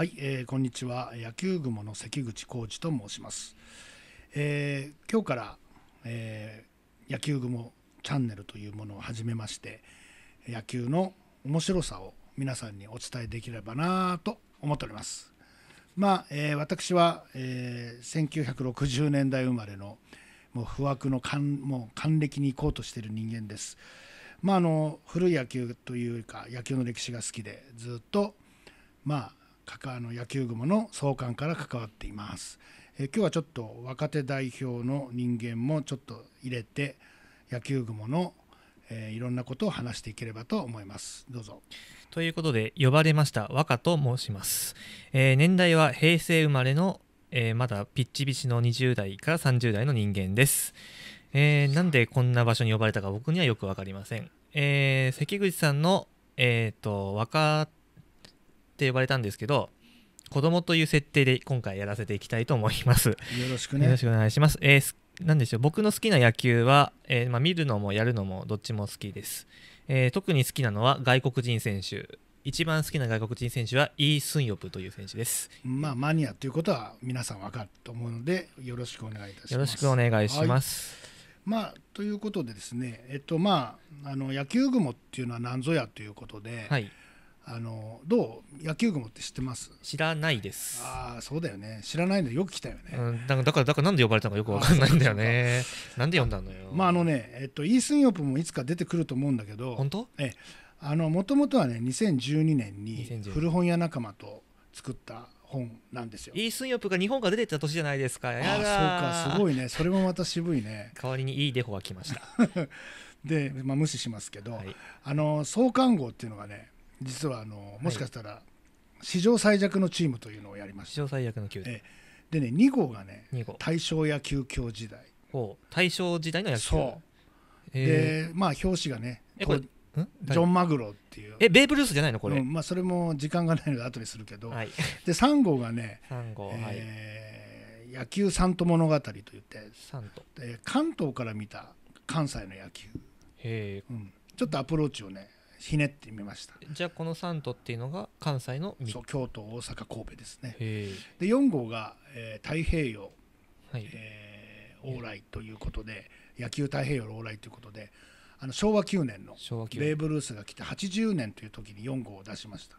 はい、えー、こんにちは野球雲の関口浩二と申します、えー、今日から、えー、野球雲チャンネルというものを始めまして野球の面白さを皆さんにお伝えできればなと思っておりますまあ、えー、私は、えー、1960年代生まれのもう不惑の還もう還暦に行こうとしている人間です。まあ、あの古い野球というか野球の歴史が好きでずっと、まあ、あの野球雲の創刊から関わっています。え今日はちょっと若手代表の人間もちょっと入れて野球雲の、えー、いろんなことを話していければと思います。どうぞ。ということで呼ばれました若と申します。えー、年代は平成生まれの、えー、まだピッチピチの20代から30代の人間です。えなんでこんな場所に呼ばれたか僕にはよく分かりません。え関口さんの、えーと、と若って呼ばれたんですけど子供という設定で今回やらせていきたいと思います。よろしくね。よろしくお願いします。えー、なでしょう僕の好きな野球は、えー、まあ、見るのもやるのもどっちも好きです、えー、特に好きなのは外国人選手一番好きな外国人選手はイ・ー・スンヨプという選手です。まあマニアということは皆さん分かると思うのでよろしくお願いいたします。よろしくお願いします。はい、まあということでですねえっとまああの野球雲っていうのは何ぞやということで、はい、あのどう野球雲って知ってます知らないですああそうだよね知らないのよく来たよね、うん、だからだからだからなんで呼ばれたのかよくわかんないんだよねなんで呼んだのよまああのねえっとイースンヨープもいつか出てくると思うんだけど本当えあのもともとはね2012年に古本屋仲間と作った本なんですよイースンヨープが日本から出てた年じゃないですかああそうかすごいねそれもまた渋いね代わりにいいデホが来ました で、まあ、無視しますけど、はい、あの創刊号っていうのがね実はあのもしかしたら史上最弱のチームというのをやりました史上最弱の球団、えでね2号がね号大正野球協時代ほ大正時代の野球そう、でまあ表紙がねこれジョン・マグロっていう、えベーブ・ルースじゃないのこれ、うんまあ、それも時間がないので後にするけど、はいで3号がね、3号、はいえ野球三都物語といって3とで関東から見た関西の野球、へえうん、ちょっとアプローチをねひねってみましたじゃあこの3都っていうのが関西のそう京都大阪神戸ですねで4号が、えー、太平洋、はいえー、往来ということで野球太平洋往来ということであの昭和9年のベーブ・ルースが来て80年という時に4号を出しました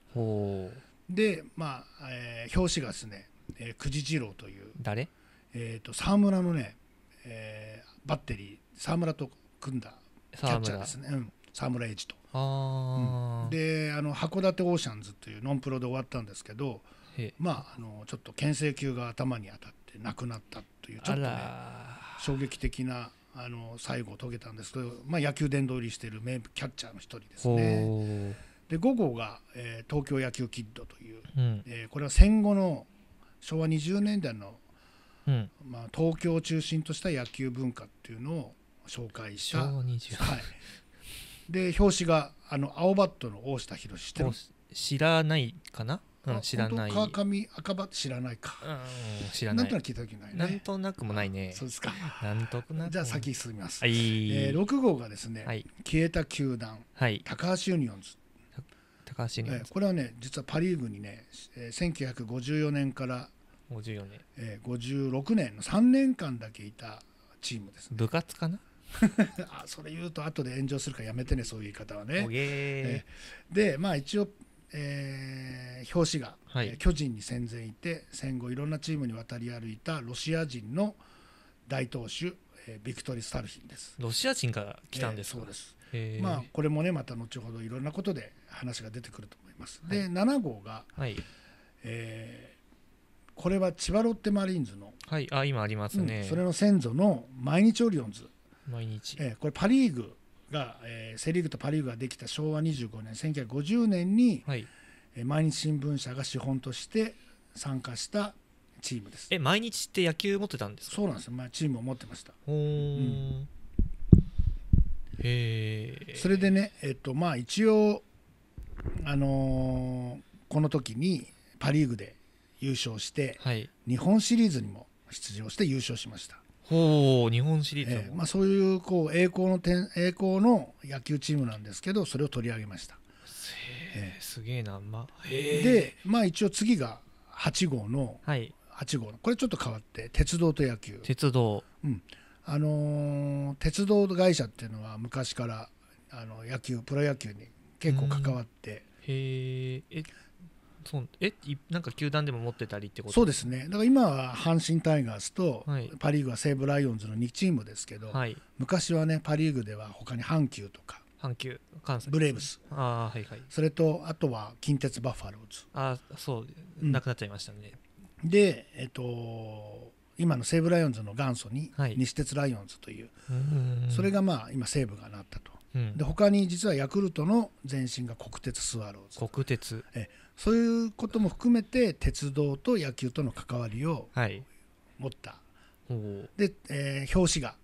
でまあ、えー、表紙がですね、え久慈次郎という誰えっ、ー、と沢村のね、えー、バッテリー沢村と組んだキャッチャーですね、うん、沢村栄ジと。あうん、であの函館オーシャンズというノンプロで終わったんですけど、まあ、あのちょっと牽制球が頭に当たって亡くなったというちょっとね衝撃的なあの最後を遂げたんですけど、まあ、野球殿堂入りしている名キャッチャーの一人ですね。で午後が、えー、東京野球キッドという、うん、えー、これは戦後の昭和20年代の、うん、まあ、東京を中心とした野球文化っていうのを紹介した、はい、で表紙があの青バットの大下博知知らないかな、うん、知らない川上赤バット知らないか、うん、知らないなんとなく聞いた時ない、ね、なんとなくもないねそうですかなんとなくじゃあ先進みます、はい、えー、6号がですね、はい、消えた球団、はい、高橋ユニオンズ高橋ユニオンズ、えー、これはね実はパ・リーグにね、えー、1954年から54年、えー、56年の3年間だけいたチームです、ね、部活かな あそれ言うと後で炎上するからやめてねそういう言い方はね。えー、でまあ一応、えー、表紙が、はい、巨人に戦前いて戦後いろんなチームに渡り歩いたロシア人の大投手、えー、ビクトリス・タルヒンです。ロシア人から来たんですか、えー、そうですまあこれもねまた後ほどいろんなことで話が出てくると思います。で、はい、7号が、はい、えー、これは千葉ロッテマリーンズの、はい、あ今ありますね、うん、それの先祖の毎日オリオンズ毎日、えー、これパ・リーグが、えー、セ・リーグとパ・リーグができた昭和25年1950年に、はいえー、毎日新聞社が資本として参加したチームですえ毎日って野球持ってたんですかそうなんですよ、まあ、チームを持ってましたほうん、へそれでねえっとまあ一応あのー、この時にパ・リーグで優勝して、はい、日本シリーズにも出場して優勝しましたう日本シリーズ、えー、まあ、そういうこう栄光の栄光の野球チームなんですけどそれを取り上げました、えー、すげえな、ま、で、まあ、一応次が8号の、はい、8号のこれちょっと変わって鉄道と野球鉄道、うんあのー、鉄道会社っていうのは昔からあの野球プロ野球に結構関わって、へえそえなんか球団でも持ってたりってことそうですね、だから今は阪神タイガースと、パ・リーグは西武ライオンズの2チームですけど、はい、昔はね、パ・リーグではほかに阪急とか、阪急関西ブレーブスあ、はいはい、それとあとは近鉄バファローズ。あそう、なくなっちゃいましたね。うん、で、えっと、今の西武ライオンズの元祖に、はい、西鉄ライオンズという、うそれがまあ今、西武がなったと。で他に実はヤクルトの前身が国鉄スワローズ国鉄えそういうことも含めて鉄道と野球との関わりを持った、はい、で、えー、表紙が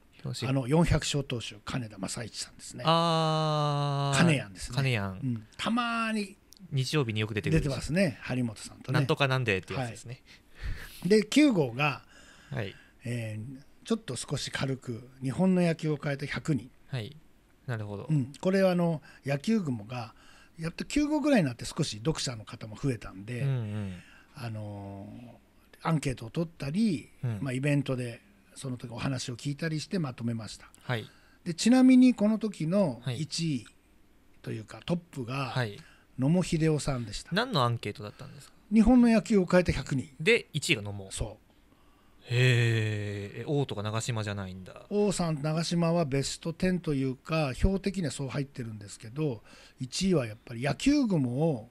あの400勝投手金田正一さんですねあ金谷ですね金谷、うん、たまに日曜日によく出て出てますね張本さんとねなんとかなんでってやつですね、はい、で9号が、はいえー、ちょっと少し軽く日本の野球を変えた100人、はい、なるほど、うん、これはあの野球雲がやっと9号ぐらいになって少し読者の方も増えたんで、うんうん、あのアンケートを取ったり、うん、まあ、イベントでその時お話を聞いたりしてまとめました、はい、でちなみにこの時の1位というかトップが野茂英雄さんでした、はい、何のアンケートだったんですか日本の野球を変えて100人で1位が野茂そうへえ王とか長島じゃないんだ王さん長島はベスト10というか標的にはそう入ってるんですけど1位はやっぱり野球雲を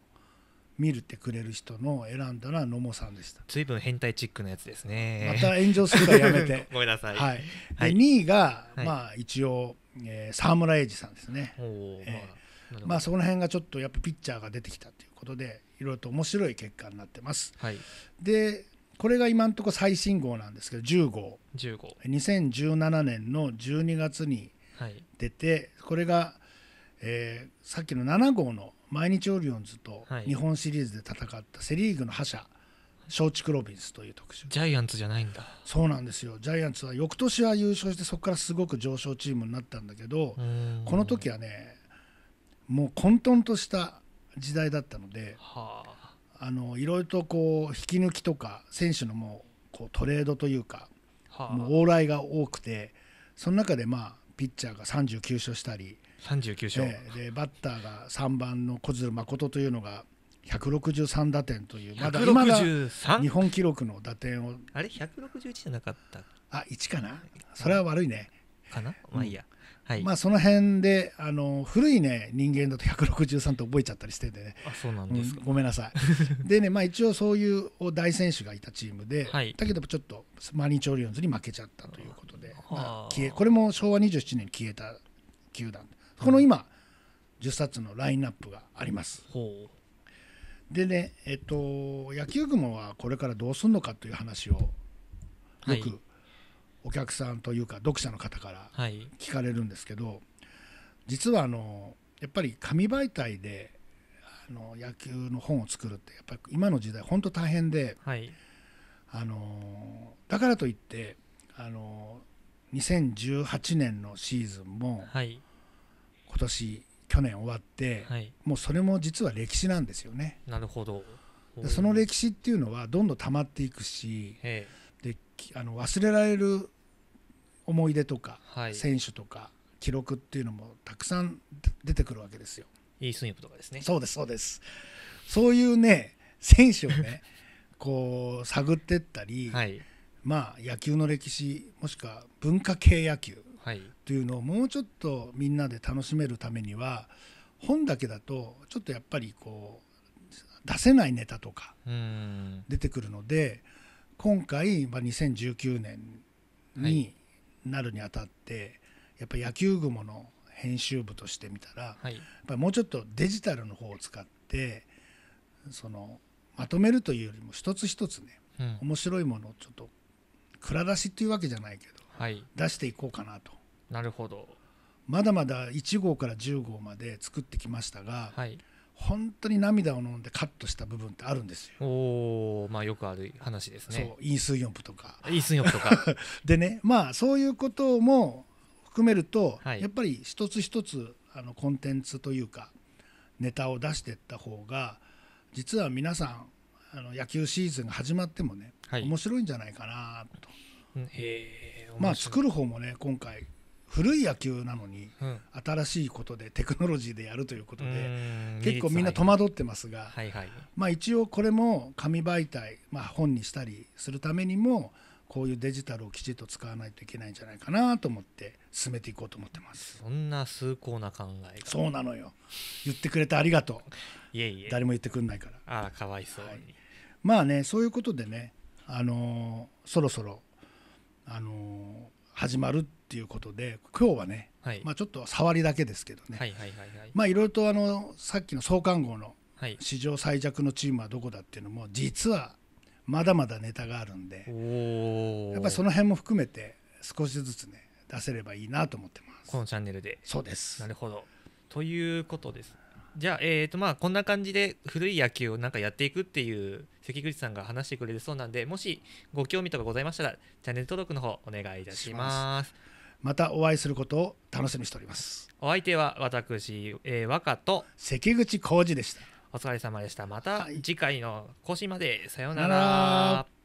見るってくれる人の選んだのは野茂さんでした随分変態チックなやつですねまた炎上するからやめて ごめんなさい、はい、はい、2位が、はい、まあ一応、えー、沢村栄治さんですね、えー、まあその辺がちょっとやっぱピッチャーが出てきたということでいろいろと面白い結果になってます、はい、でこれが今のところ最新号なんですけど10号10号2017年の12月に出て、はい、これが、えー、さっきの7号の毎日オリオンズと日本シリーズで戦ったセ・リーグの覇者松竹ロビンスという特集ジャイアンツじゃないんだそうなんですよジャイアンツは翌年は優勝してそこからすごく上昇チームになったんだけどこの時はねもう混沌とした時代だったので、はあ、あのいろいろとこう引き抜きとか選手のもうこうトレードというか、はあ、もう往来が多くてその中でまあピッチャーが39勝したり39勝でバッターが3番の小鶴誠というのが163打点というまだ今が日本記録の打点をあれ161じゃなかったあ1かなそれは悪いねかな、まあいいや、はいまあその辺であの古いね人間だと163って覚えちゃったりしててねあそうなんですか、ごめんなさい でねまあ一応そういう大選手がいたチームで、はい、だけどちょっとマニチオリオンズに負けちゃったということで、まあ、消えこれも昭和27年に消えた球団この今、うん、10冊のラインナップがあります。ほうでね、えっと、野球雲はこれからどうするのかという話をよくお客さんというか読者の方から聞かれるんですけど、はい、実はあのやっぱり紙媒体であの野球の本を作るってやっぱり今の時代本当大変で、はい、あのだからといってあの2018年のシーズンも、はい、今年去年終わって、はい、もうそれも実は歴史なんですよね。なるほどその歴史っていうのはどんどん溜まっていくしであの忘れられる思い出とか、はい、選手とか記録っていうのもたくさん出てくるわけですよ。イースインプとかですね。そうですそうです。そういうね選手をね こう探ってったり、はい、まあ野球の歴史もしくは文化系野球というのをもうちょっとみんなで楽しめるためには本だけだとちょっとやっぱりこう出せないネタとか出てくるので今回、まあ、2019年に、なるにあたってやっぱ野球雲の編集部としてみたら、はい、やっぱもうちょっとデジタルの方を使ってそのまとめるというよりも一つ一つね、うん、面白いものをちょっと蔵出しっていうわけじゃないけど、はい、出していこうかなと。なるほどまだまだ1号から10号まで作ってきましたが、はい、本当に涙を飲んでカットした部分ってあるんですよ。おまあ、よくある話ですね。そうインスイヨンプとか。インスイヨンプとか でねまあそういうことも含めると、はい、やっぱり一つ一つあのコンテンツというかネタを出していった方が実は皆さんあの野球シーズンが始まってもね、はい、面白いんじゃないかなと。まあ作る方もね今回古い野球なのに、新しいことでテクノロジーでやるということで結構みんな戸惑ってますが、まあ、一応これも紙媒体、まあ、本にしたりするためにもこういうデジタルをきちっと使わないといけないんじゃないかなと思って進めていこうと思ってますそんな崇高な考えそうなのよ言ってくれてありがとういえいえ誰も言ってくんないからああかわいそうに、はい、まあねそういうことでねあのー、そろそろあのー始まるっていうことで今日はね、はい、まあ、ちょっと触りだけですけどね、はいいろいろ、まあ、とあのさっきの創刊号の史上最弱のチームはどこだっていうのも実はまだまだネタがあるんでやっぱりその辺も含めて少しずつね出せればいいなと思ってます。このチャンネルでそうですなるほどということですじゃあ、えーとまあ、こんな感じで古い野球をなんかやっていくっていう関口さんが話してくれるそうなんでもしご興味とかございましたらチャンネル登録の方お願いいたしますまたお会いすることを楽しみにしておりますお相手は私、えー、歌と関口浩二でしたお疲れ様でしたまた次回の更新までさようなら